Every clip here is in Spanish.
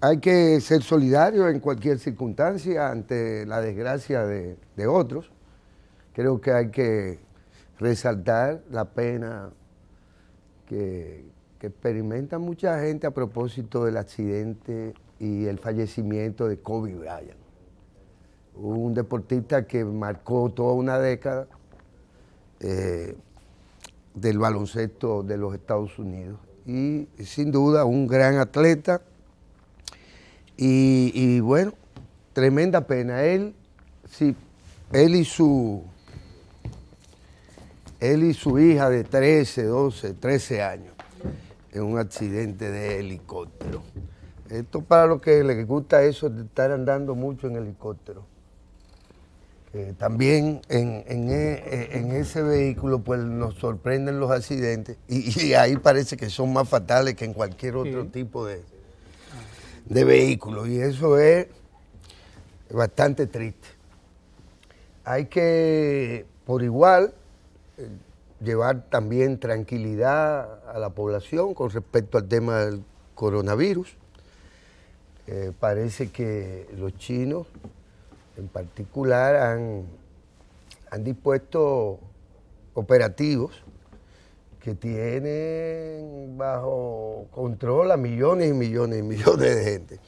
hay que ser solidario en cualquier circunstancia ante la desgracia de, otros. Creo que hay que resaltar la pena que, experimenta mucha gente a propósito del accidente y el fallecimiento de Kobe Bryant, un deportista que marcó toda una década eh, del baloncesto de los Estados Unidos y sin duda un gran atleta y, bueno, tremenda pena. Él, sí, él y su él y su hija de 13, 12, 13 años en un accidente de helicóptero. Esto para los que les gusta eso de estar andando mucho en helicóptero. Eh, también e, e, en, ese vehículo pues nos sorprenden los accidentes y, ahí parece que son más fatales que en cualquier otro tipo de, de vehículos y eso es bastante triste. Hay que, por igual, eh, llevar también tranquilidad a la población con respecto al tema del coronavirus. Eh, parece que los chinos en particular han, han dispuesto operativos que tienen bajo control a millones y millones y millones de gente.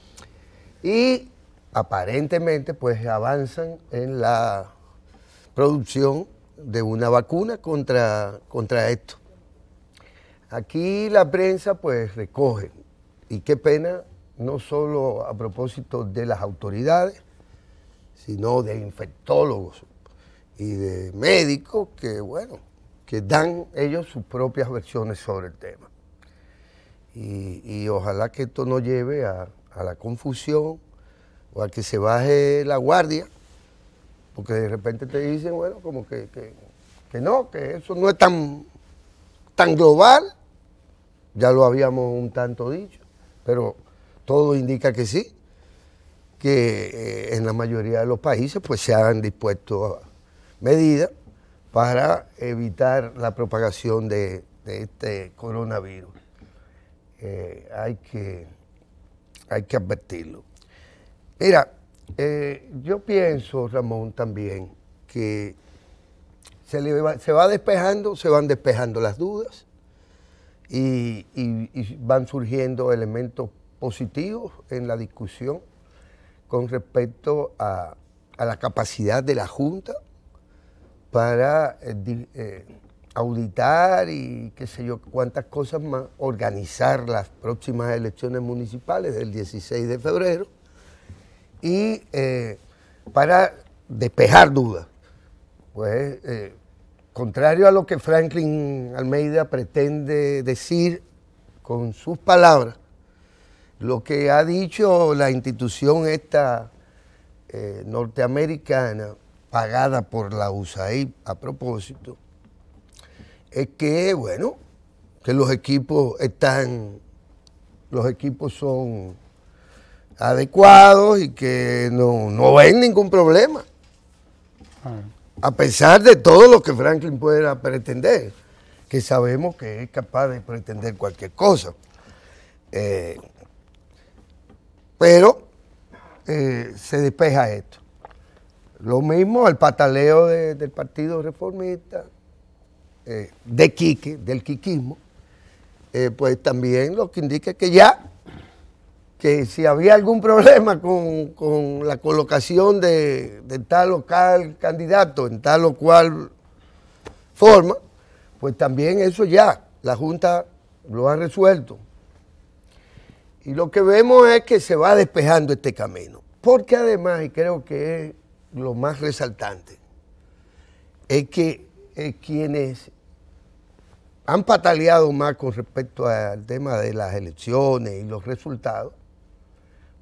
Y aparentemente pues avanzan en la producción de una vacuna contra, contra esto. Aquí la prensa pues recoge, y qué pena, no solo a propósito de las autoridades, sino de infectólogos y de médicos que, bueno, que dan ellos sus propias versiones sobre el tema. Y, ojalá que esto no lleve a, la confusión o a que se baje la guardia, porque de repente te dicen, bueno, como que, no, que eso no es tan, tan global, ya lo habíamos un tanto dicho, pero todo indica que sí, que eh, en la mayoría de los países pues se han dispuesto medidas para evitar la propagación de, este coronavirus. Eh, hay, que, hay que advertirlo. Mira, eh, yo pienso, Ramón, también que se, le se, va, despejando, se van despejando las dudas y, van surgiendo elementos positivos en la discusión con respecto a, a la capacidad de la Junta para eh, eh, auditar y qué sé yo, cuántas cosas más, organizar las próximas elecciones municipales del 16 de febrero y eh, para despejar dudas. Pues, contrario a lo que Franklin Almeida pretende decir con sus palabras, lo que ha dicho la institución esta norteamericana pagada por la USAID a propósito, es que, bueno, que los equipos están, los equipos son adecuados y que no, ven ningún problema. Ah. A pesar de todo lo que Franklin pueda pretender, que sabemos que es capaz de pretender cualquier cosa. Eh, pero eh, se despeja esto. Lo mismo el pataleo del Partido Reformista, eh, de Quique, del quiquismo, eh, pues también lo que indica es que ya, que si había algún problema con, la colocación de, de tal o cual candidato en tal o cual forma, pues también eso ya, la Junta lo ha resuelto. Y lo que vemos es que se va despejando este camino. Porque además, y creo que es lo más resaltante es que eh, quienes han pataleado más con respecto al tema de las elecciones y los resultados,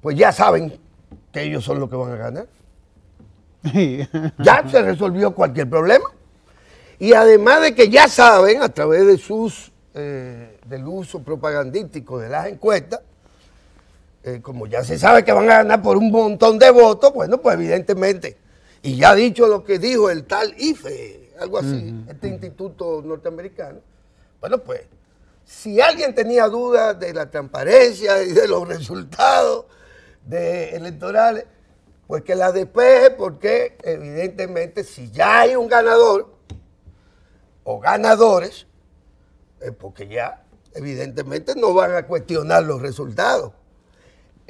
pues ya saben que ellos son los que van a ganar. ya se resolvió cualquier problema. Y además de que ya saben, a través de sus, eh, del uso propagandístico de las encuestas, eh, como ya se sabe que van a ganar por un montón de votos, bueno, pues evidentemente. Y ya dicho lo que dijo el tal IFE, algo así, este instituto norteamericano, bueno, pues, si alguien tenía dudas de la transparencia y de los resultados electorales, pues que la despeje, porque evidentemente si ya hay un ganador o ganadores, es porque ya evidentemente no van a cuestionar los resultados.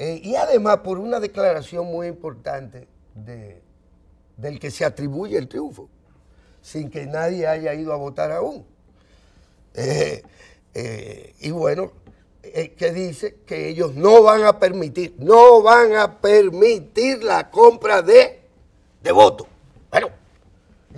Eh, y además por una declaración muy importante del que se atribuye el triunfo, sin que nadie haya ido a votar aún. Eh, eh, y bueno, que dice que ellos no van a permitir, no van a permitir la compra de, de votos. Bueno,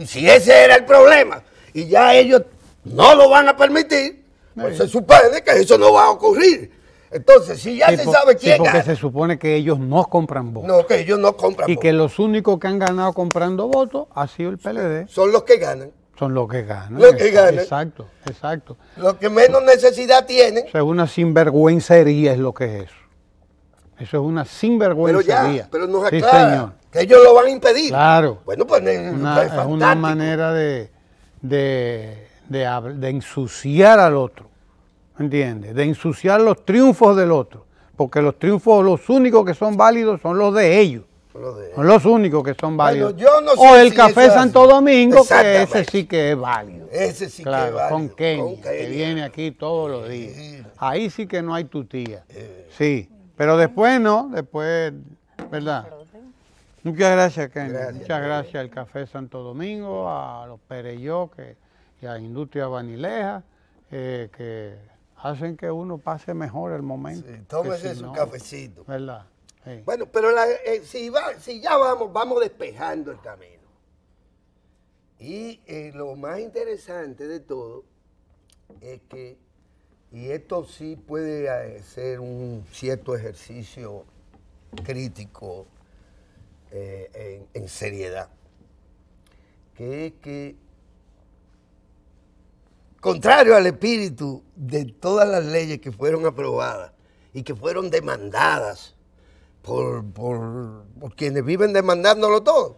si ese era el problema, y ya ellos no lo van a permitir, pues se supone que eso no va a ocurrir. Entonces, si ya se sabe quién sí, porque se supone que ellos no compran votos. No, que ellos no compran Y que los únicos que han ganado comprando votos ha sido el PLD. Son los que ganan. Son los que ganan. Los que ganan. Exacto, exacto. Los que menos necesidad tienen. Eso es una sinvergüencería, es lo que es eso. Eso es una sinvergüencería. Pero ya, pero nos aclara que ellos lo van a impedir. Claro. Bueno, pues una, es, es una pues, manera de, de ensuciar al otro ¿entiendes? De ensuciar los triunfos del otro, porque los triunfos, los únicos que son válidos son los de ellos. Son los únicos que son válidos. o el Café Santo Domingo, que ese sí que es válido. Ese sí que es válido. Con que viene aquí todos los días. Ahí sí que no hay tu tía. Eh. Sí, pero después no, después, ¿verdad? Muchas gracias, Kenny. Muchas gracias al Café Santo Domingo, a los Pereyó, que, y a Industria Vanileja, eh, que hacen que uno pase mejor el momento. Sí, tómese su cafecito. ¿Verdad? Bueno, pero eh, si, si ya vamos, vamos despejando el camino. Y eh, lo más interesante de todo es que, y esto sí puede eh, ser un cierto ejercicio crítico en, en seriedad, que es que contrario al espíritu de todas las leyes que fueron aprobadas y que fueron demandadas por, quienes viven demandándolo todo,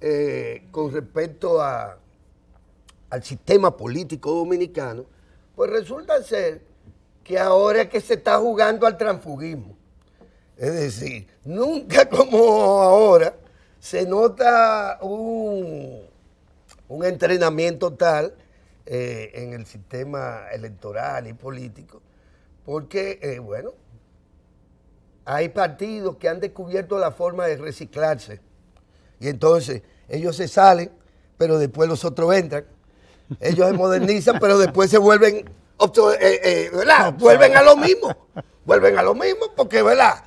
eh, con respecto a, al sistema político dominicano, pues resulta ser que ahora que se está jugando al transfugismo. Es decir, nunca como ahora se nota un, un entrenamiento tal eh, en el sistema electoral y político, porque, eh, bueno, hay partidos que han descubierto la forma de reciclarse. Y entonces ellos se salen, pero después los otros entran. Ellos se modernizan, pero después se vuelven, eh, Vuelven a lo mismo. Vuelven a lo mismo porque, ¿verdad?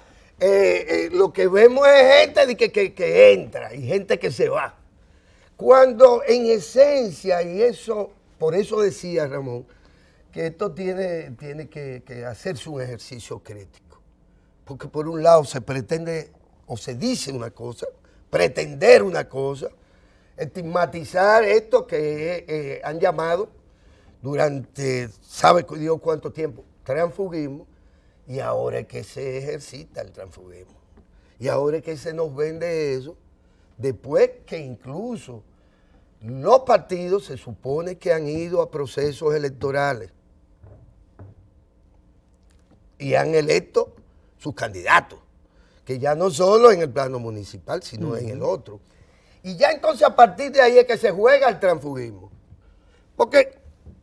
lo que vemos es gente de que entra y gente que se va cuando en esencia, y eso por eso decía Ramón que esto tiene, tiene que, hacerse un ejercicio crítico. Porque por un lado se pretende o se dice una cosa, pretender una cosa, estigmatizar esto que eh, han llamado durante, sabe Dios cuánto tiempo, transfugismo, y ahora es que se ejercita el transfugismo. Y ahora es que se nos vende eso, después que incluso los partidos se supone que han ido a procesos electorales y han electo sus candidatos, que ya no solo en el plano municipal, sino en el otro. Y ya entonces a partir de ahí es que se juega el transfugismo. Porque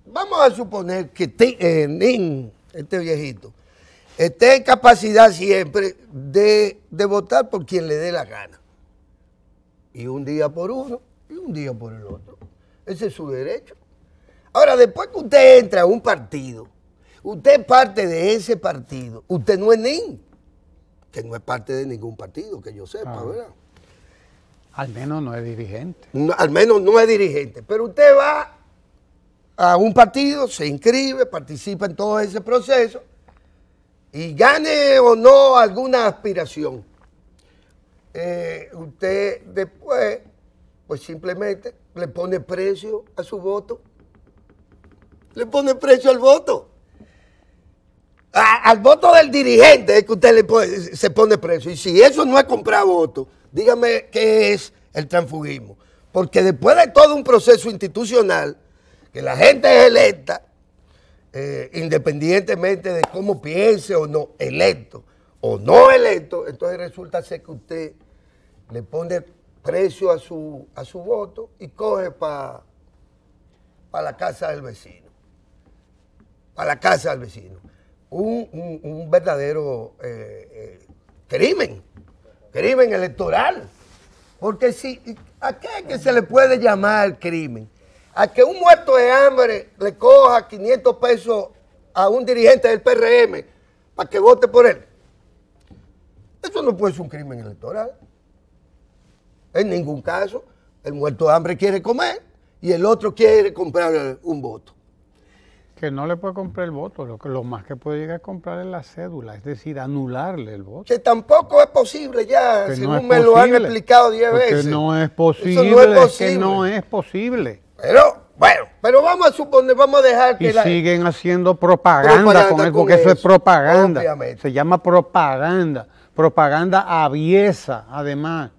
vamos a suponer que eh, este viejito, esté en capacidad siempre de votar por quien le dé la gana. Y un día por uno, y un día por el otro. Ese es su derecho. Ahora, después que usted entra a un partido, usted es parte de ese partido, usted no es NIN, que no es parte de ningún partido, que yo sepa, ah. ¿verdad? Al menos no es dirigente. al menos no es dirigente, pero usted va a un partido, se inscribe, participa en todo ese proceso y gane o no alguna aspiración. Eh, usted después pues simplemente le pone precio a su voto. Le pone precio al voto. al voto del dirigente es que usted le se pone precio. Y si eso no es comprar voto, dígame qué es el transfugismo. Porque después de todo un proceso institucional, que la gente es electa, eh, independientemente de cómo piense o no, electo o no electo, entonces resulta ser que usted le pone precio a su, a su voto y coge para la casa del vecino. Para la casa del vecino. Un, verdadero eh, eh, crimen, crimen electoral. Porque si, ¿a qué que se le puede llamar crimen? A que un muerto de hambre le coja 500 pesos a un dirigente del PRM para que vote por él. Eso no puede ser un crimen electoral. En ningún caso, el muerto de hambre quiere comer y el otro quiere comprar un voto. Que no le puede comprar el voto, lo, que, lo más que puede llegar a comprar es la cédula, es decir, anularle el voto. Que tampoco es posible ya, según me lo han explicado diez veces. no es posible, no es posible. que no es posible. Pero, bueno, pero vamos a suponer, vamos a dejar que... Y siguen haciendo propaganda, con, él, porque eso, es propaganda. Se llama propaganda, propaganda aviesa, además.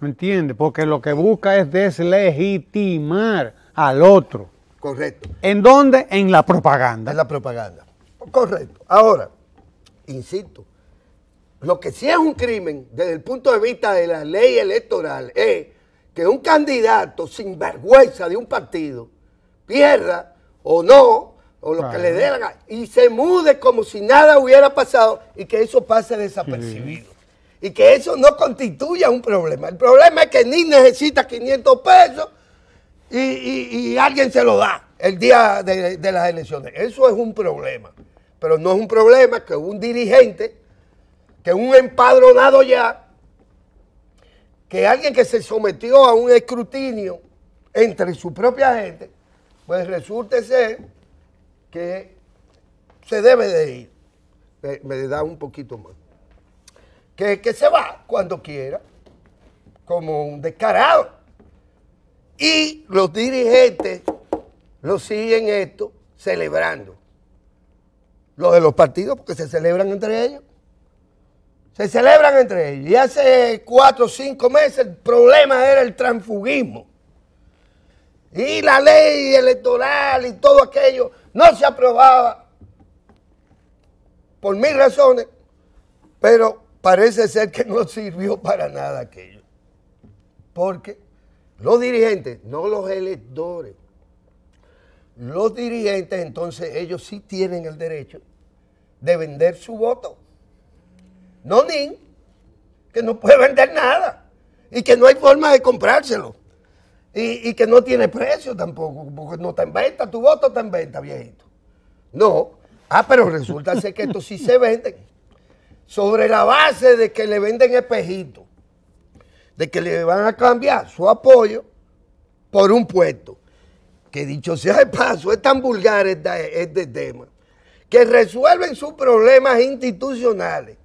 ¿Me entiendes? Porque lo que busca es deslegitimar al otro. Correcto. ¿En dónde? En la propaganda. En la propaganda. Correcto. Ahora, insisto, lo que sí es un crimen desde el punto de vista de la ley electoral es que un candidato sin vergüenza de un partido pierda o no, o lo que le dé la gana, y se mude como si nada hubiera pasado y que eso pase desapercibido y que eso no constituya un problema. El problema es que ni necesita 500 pesos y, alguien se lo da el día de, las elecciones. Eso es un problema. Pero no es un problema que un dirigente, que un empadronado ya, que alguien que se sometió a un escrutinio entre su propia gente, pues resulte ser que se debe de ir. Eh, me da un poquito más que, se va cuando quiera, como un descarado. Y los dirigentes lo siguen esto celebrando. los de los partidos, porque se celebran entre ellos. Se celebran entre ellos. Y hace cuatro o cinco meses el problema era el transfugismo. Y la ley electoral y todo aquello no se aprobaba por mil razones, pero parece ser que no sirvió para nada aquello. Porque los dirigentes, no los electores, los dirigentes entonces ellos sí tienen el derecho de vender su voto. No ni que no puede vender nada y que no hay forma de comprárselo. Y, y, que no tiene precio tampoco, porque no está en venta, tu voto está en venta, viejito. No. Ah, pero resulta ser que estos sí se venden sobre la base de que le venden espejitos, de que le van a cambiar su apoyo por un puesto. Que dicho sea de paso, es tan vulgar este, tema, que resuelven sus problemas institucionales,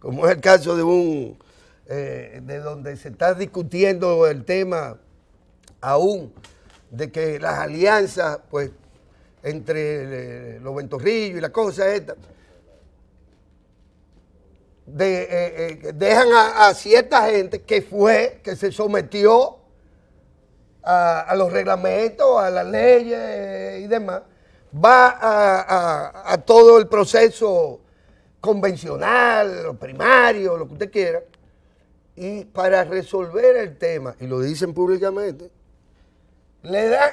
como es el caso de un, eh, de donde se está discutiendo el tema aún, de que las alianzas, pues, entre eh, los ventorrillos y la cosa esta, eh, eh, dejan a, cierta gente que fue, que se sometió a, los reglamentos, a las leyes y demás, va a, todo el proceso convencional, primario, lo que usted quiera, y para resolver el tema, y lo dicen públicamente, le dan,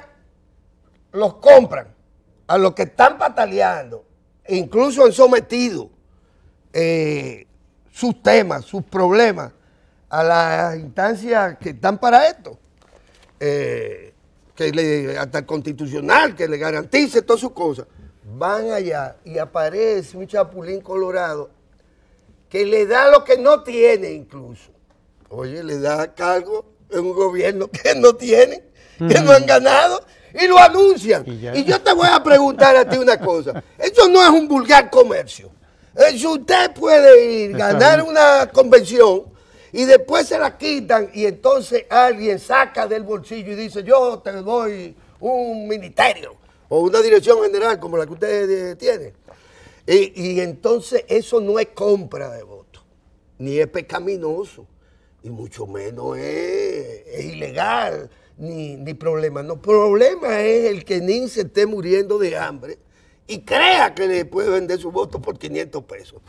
los compran a los que están pataleando, incluso han sometido eh, sus temas, sus problemas a las instancias que están para esto, eh, que le, hasta el constitucional, que le garantice todas sus cosas, van allá y aparece un chapulín colorado que le da lo que no tiene incluso. Oye, le da cargo en un gobierno que no tiene, que no han ganado, y lo anuncian. Y, y yo te voy a preguntar a ti una cosa. Eso no es un vulgar comercio. Eh, usted puede ir, ganar una convención y después se la quitan y entonces alguien saca del bolsillo y dice, yo te doy un ministerio o una dirección general como la que usted eh, tiene. Y, entonces eso no es compra de votos, ni es pecaminoso, y mucho menos es, ilegal, ni, problema. No, problema es el que ni se esté muriendo de hambre y crea que le puede vender su voto por 500 pesos.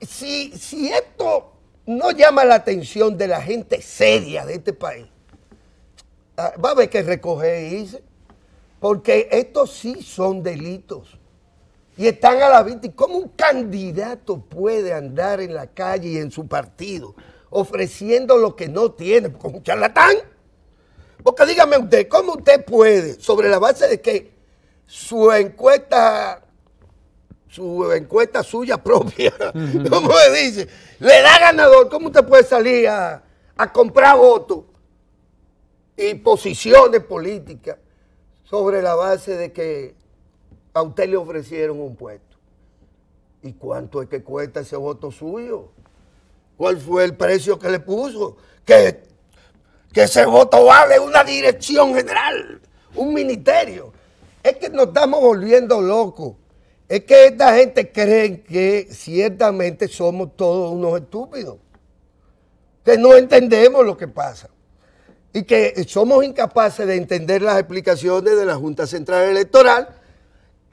Si, si esto no llama la atención de la gente seria de este país, ah, va a haber que recoger y e irse, porque estos sí son delitos y están a la vista. ¿Y cómo un candidato puede andar en la calle y en su partido ofreciendo lo que no tiene, como un charlatán? Porque dígame usted, ¿cómo usted puede, sobre la base de que su encuesta, su encuesta suya propia, ¿cómo dice? Le da ganador, ¿cómo usted puede salir a, a comprar votos y posiciones políticas sobre la base de que a usted le ofrecieron un puesto? ¿Y cuánto es que cuesta ese voto suyo? ¿Cuál fue el precio que le puso? Que, que ese voto vale una dirección general, un ministerio. Es que nos estamos volviendo locos. Es que esta gente cree que ciertamente somos todos unos estúpidos, que no entendemos lo que pasa y que somos incapaces de entender las explicaciones de la Junta Central Electoral,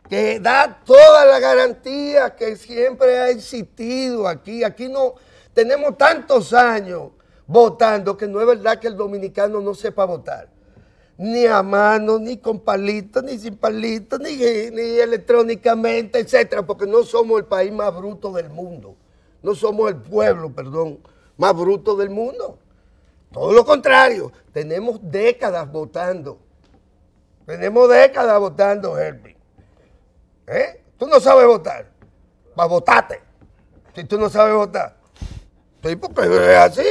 que da toda la garantía que siempre ha existido aquí. Aquí no tenemos tantos años votando que no es verdad que el dominicano no sepa votar ni a mano, ni con palitos, ni sin palitos, ni, ni electrónicamente, etcétera, porque no somos el país más bruto del mundo. No somos el pueblo, perdón, más bruto del mundo. Todo lo contrario, tenemos décadas votando. Tenemos décadas votando, Herbie. ¿Eh? Tú no sabes votar. va votate. Si tú no sabes votar. Sí, porque es así.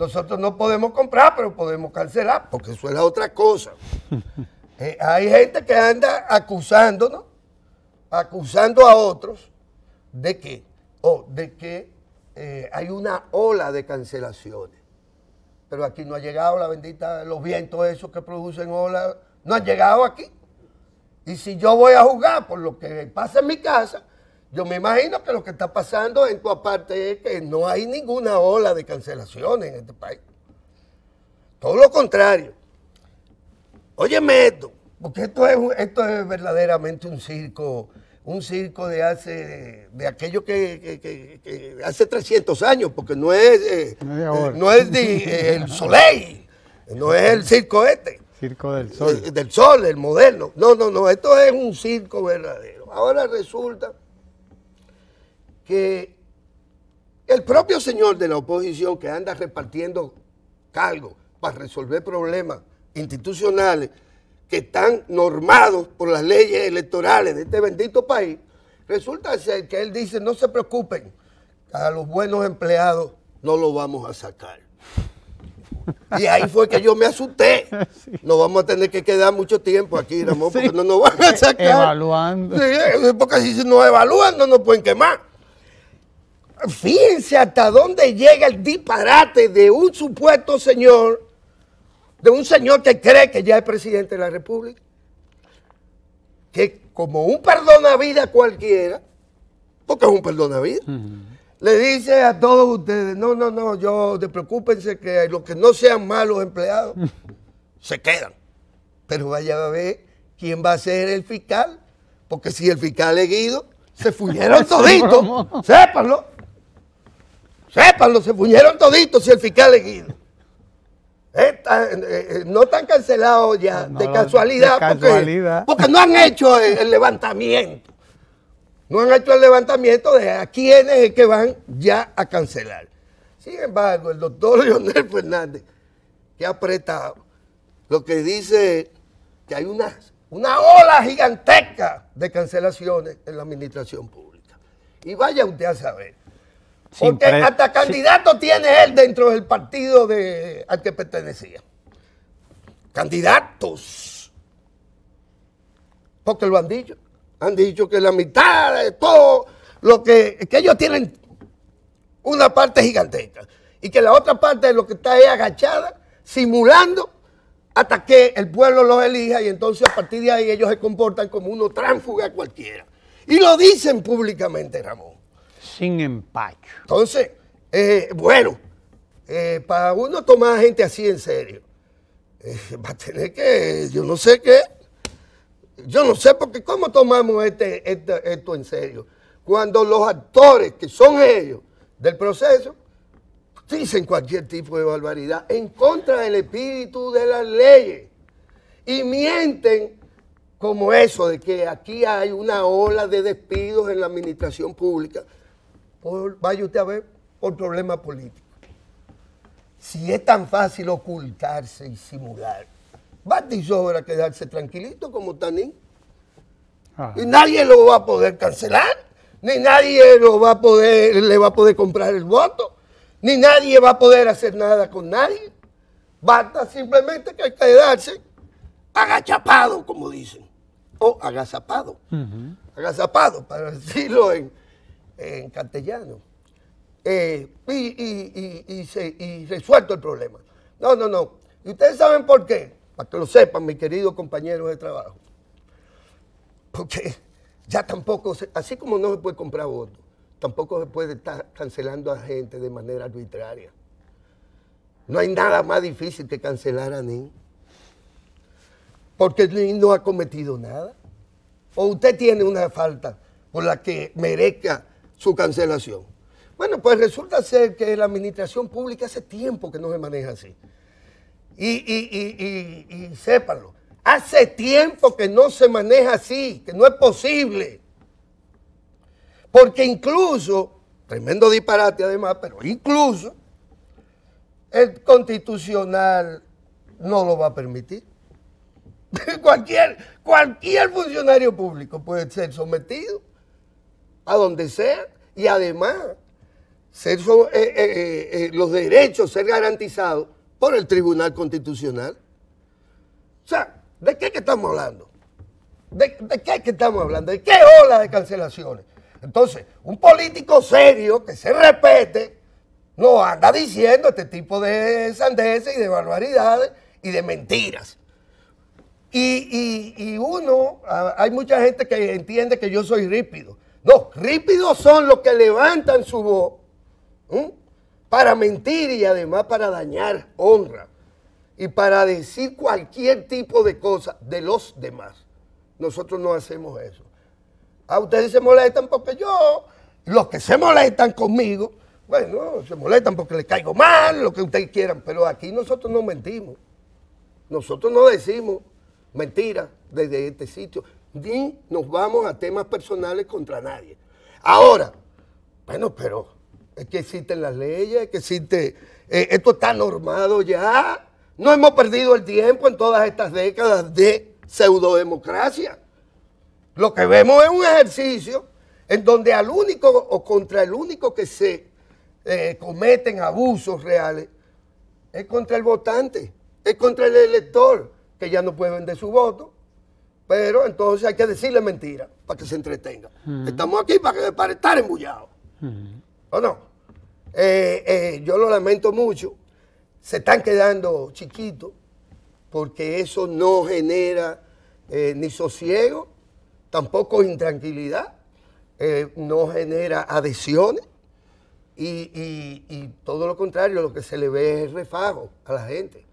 Nosotros no podemos comprar, pero podemos cancelar, porque eso es la otra cosa. Eh, hay gente que anda acusándonos, acusando a otros de que, o de que eh, hay una ola de cancelaciones. Pero aquí no ha llegado la bendita, los vientos esos que producen ola, no ha llegado aquí. Y si yo voy a jugar por lo que pasa en mi casa, yo me imagino que lo que está pasando en tu aparte es que no hay ninguna ola de cancelaciones en este país. Todo lo contrario. Óyeme esto, porque esto es, esto es verdaderamente un circo, un circo de hace, de aquello que, hace 300 años, porque no es, eh, eh, no es eh, el Soleil, no es el circo este. Circo del Sol. del Sol, el moderno. No, no, no, esto es un circo verdadero. Ahora resulta que el propio señor de la oposición que anda repartiendo cargos para resolver problemas institucionales que están normados por las leyes electorales de este bendito país, resulta ser que él dice, no se preocupen, a los buenos empleados no los vamos a sacar. Y ahí fue que yo me asusté. no Nos vamos a tener que quedar mucho tiempo aquí, Ramón, porque no nos van a sacar. Evaluando. porque si no evalúan, no nos pueden quemar fíjense hasta dónde llega el disparate de un supuesto señor, de un señor que cree que ya es presidente de la República, que como un vida cualquiera, porque es un perdón vida? le dice a todos ustedes, no, no, no, yo, de que los que no sean malos empleados se quedan. Pero vaya a ver quién va a ser el fiscal, porque si el fiscal es Guido, se fuyeron toditos, sépanlo. Sépanlo, se fuñeron toditos y el fiscal le eh, eh, no están cancelados ya de, casualidad, Porque, no han hecho eh, el, levantamiento. No han hecho el levantamiento de a quiénes es que van ya a cancelar. Sin embargo, el doctor Leonel Fernández, que ha apretado, lo que dice que hay una, una ola gigantesca de cancelaciones en la administración pública. Y vaya usted a saber. Porque hasta candidato tiene él dentro del partido de, al que pertenecía. Candidatos. Porque lo han dicho. Han dicho que la mitad de todo lo que, ellos tienen una parte gigantesca y que la otra parte de lo que está es agachada, simulando hasta que el pueblo los elija y entonces a partir de ahí ellos se comportan como uno tránfuga cualquiera. Y lo dicen públicamente, Ramón sin empacho. Entonces, eh, bueno, eh, para uno tomar a gente así en serio, eh, va a tener que, yo no sé qué, yo no sé porque cómo tomamos este, este, esto en serio. Cuando los actores, que son ellos, del proceso, dicen cualquier tipo de barbaridad en contra del espíritu de las leyes y mienten como eso de que aquí hay una ola de despidos en la administración pública vaya usted a ver, por problemas políticos. Si es tan fácil ocultarse y simular, basta y sobra quedarse tranquilito como Tanín. Y nadie lo va a poder cancelar, ni nadie lo va a poder, le va a poder comprar el voto, ni nadie va a poder hacer nada con nadie. Basta simplemente que quedarse agachapado, como dicen, o agazapado. Agazapado, para decirlo en, en castellano. Eh, y, se, resuelto el problema. No, no, no. ¿Y ustedes saben por qué? Para que lo sepan, mis queridos compañeros de trabajo. Porque ya tampoco, así como no se puede comprar votos, tampoco se puede estar cancelando a gente de manera arbitraria. No hay nada más difícil que cancelar a Nin. Porque Nin no ha cometido nada. O usted tiene una falta por la que merezca su cancelación. Bueno, pues resulta ser que la administración pública hace tiempo que no se maneja así. Y, y, sépanlo, hace tiempo que no se maneja así, que no es posible. Porque incluso, tremendo disparate además, pero incluso el constitucional no lo va a permitir. Cualquier, cualquier funcionario público puede ser sometido a donde sea y además ser eh, eh, eh, los derechos ser garantizados por el Tribunal Constitucional. O sea, ¿de qué que estamos hablando? ¿De, qué que estamos hablando? ¿De qué ola de cancelaciones? Entonces, un político serio que se respete no anda diciendo este tipo de sandeces y de barbaridades y de mentiras. Y, y uno, hay mucha gente que entiende que yo soy rípido. No, rípidos son los que levantan su voz para mentir y además para dañar honra y para decir cualquier tipo de cosa de los demás. Nosotros no hacemos eso. A ah, ustedes se molestan porque yo, los que se molestan conmigo, bueno, se molestan porque les caigo mal, lo que ustedes quieran, pero aquí nosotros no mentimos. Nosotros no decimos mentiras desde este sitio ni nos vamos a temas personales contra nadie. Ahora, bueno, pero es que existen las leyes, es que existe, eh, esto está normado ya. No hemos perdido el tiempo en todas estas décadas de pseudodemocracia. Lo que vemos es un ejercicio en donde al único o contra el único que se eh, cometen abusos reales es contra el votante, es contra el elector, que ya no puede vender su voto, pero entonces hay que decirle mentira para que se entretenga. Mm. Estamos aquí para, estar embullados. Mm. ¿O no? Eh, eh, yo lo lamento mucho. Se están quedando chiquitos porque eso no genera eh, ni sosiego, tampoco intranquilidad, no genera adhesiones y, y todo lo contrario, lo que se le ve es refajo a la gente.